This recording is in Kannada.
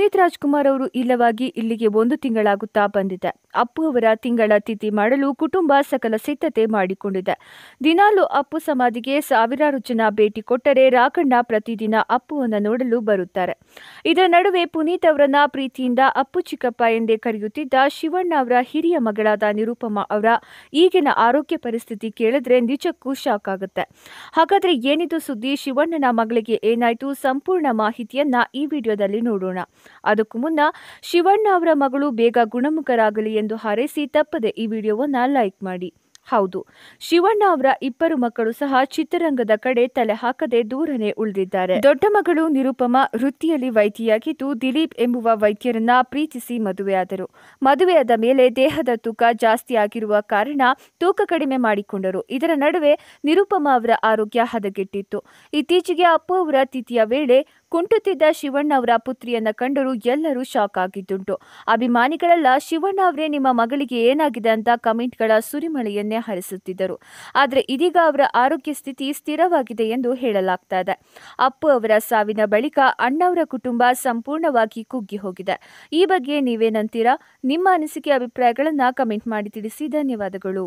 ಪುನೀತ್ ರಾಜ್ಕುಮಾರ್ ಅವರು ಇಲ್ಲವಾಗಿ ಇಲ್ಲಿಗೆ ಒಂದು ತಿಂಗಳಾಗುತ್ತಾ ಬಂದಿದೆ ಅಪ್ಪು ಅವರ ತಿಂಗಳ ತಿಥಿ ಮಾಡಲು ಕುಟುಂಬ ಸಕಲ ಸಿದ್ಧತೆ ಮಾಡಿಕೊಂಡಿದೆ ದಿನಾಲು ಅಪ್ಪು ಸಮಾಧಿಗೆ ಸಾವಿರಾರು ಜನ ಭೇಟಿ ಕೊಟ್ಟರೆ ರಾಕಣ್ಣ ಪ್ರತಿದಿನ ಅಪ್ಪುವನ್ನು ನೋಡಲು ಬರುತ್ತಾರೆ ಇದರ ನಡುವೆ ಪುನೀತ್ ಅವರನ್ನ ಪ್ರೀತಿಯಿಂದ ಅಪ್ಪು ಚಿಕ್ಕಪ್ಪ ಎಂದೇ ಕರೆಯುತ್ತಿದ್ದ ಶಿವಣ್ಣ ಅವರ ಹಿರಿಯ ಮಗಳಾದ ನಿರುಪಮ ಅವರ ಈಗಿನ ಆರೋಗ್ಯ ಪರಿಸ್ಥಿತಿ ಕೇಳಿದ್ರೆ ನಿಜಕ್ಕೂ ಶಾಕ್ ಆಗುತ್ತೆ ಹಾಗಾದ್ರೆ ಏನಿದು ಸುದ್ದಿ ಶಿವಣ್ಣನ ಮಗಳಿಗೆ ಏನಾಯಿತು ಸಂಪೂರ್ಣ ಮಾಹಿತಿಯನ್ನ ಈ ವಿಡಿಯೋದಲ್ಲಿ ನೋಡೋಣ ಅದಕ್ಕೂ ಮುನ್ನ ಶಿವಣ್ಣ ಅವರ ಮಗಳು ಬೇಗ ಗುಣಮುಖರಾಗಲಿ ಎಂದು ಹಾರೈಸಿ ತಪ್ಪದೆ ಈ ವಿಡಿಯೋವನ್ನ ಲೈಕ್ ಮಾಡಿ ಹೌದು ಶಿವಣ್ಣ ಅವರ ಇಬ್ಬರು ಮಕ್ಕಳು ಸಹ ಚಿತ್ರರಂಗದ ಕಡೆ ತಲೆ ಹಾಕದೆ ದೂರನೆ ಉಳಿದಿದ್ದಾರೆ ದೊಡ್ಡ ಮಗಳು ನಿರುಪಮ ವೃತ್ತಿಯಲ್ಲಿ ವೈದ್ಯಿಯಾಗಿದ್ದು ದಿಲೀಪ್ ಎಂಬುವ ವೈದ್ಯರನ್ನ ಪ್ರೀತಿಸಿ ಮದುವೆಯಾದರು ಮದುವೆಯಾದ ಮೇಲೆ ದೇಹದ ತೂಕ ಜಾಸ್ತಿ ಆಗಿರುವ ಕಾರಣ ತೂಕ ಕಡಿಮೆ ಮಾಡಿಕೊಂಡರು ಇದರ ನಡುವೆ ನಿರುಪಮ ಅವರ ಆರೋಗ್ಯ ಹದಗೆಟ್ಟಿತ್ತು ಇತ್ತೀಚೆಗೆ ಅಪ್ಪು ಅವರ ತಿಥಿಯ ವೇಳೆ ಕುಂಟುತ್ತಿದ್ದ ಶಿವಣ್ಣ ಅವರ ಪುತ್ರಿಯನ್ನ ಕಂಡರೂ ಎಲ್ಲರೂ ಶಾಕ್ ಆಗಿದ್ದುಂಟು ಅಭಿಮಾನಿಗಳೆಲ್ಲ ಶಿವಣ್ಣ ಅವರೇ ನಿಮ್ಮ ಮಗಳಿಗೆ ಏನಾಗಿದೆ ಅಂತ ಕಮೆಂಟ್ಗಳ ಸುರಿಮಳೆಯನ್ನೇ ಹರಿಸುತ್ತಿದ್ದರು ಆದರೆ ಇದೀಗ ಅವರ ಆರೋಗ್ಯ ಸ್ಥಿತಿ ಸ್ಥಿರವಾಗಿದೆ ಎಂದು ಹೇಳಲಾಗ್ತಾ ಇದೆ ಅಪ್ಪು ಅವರ ಸಾವಿನ ಬಳಿಕ ಅಣ್ಣವರ ಕುಟುಂಬ ಸಂಪೂರ್ಣವಾಗಿ ಕುಗ್ಗಿ ಹೋಗಿದೆ ಈ ಬಗ್ಗೆ ನೀವೇನಂತೀರಾ ನಿಮ್ಮ ಅನಿಸಿಕೆ ಅಭಿಪ್ರಾಯಗಳನ್ನು ಕಮೆಂಟ್ ಮಾಡಿ ತಿಳಿಸಿ ಧನ್ಯವಾದಗಳು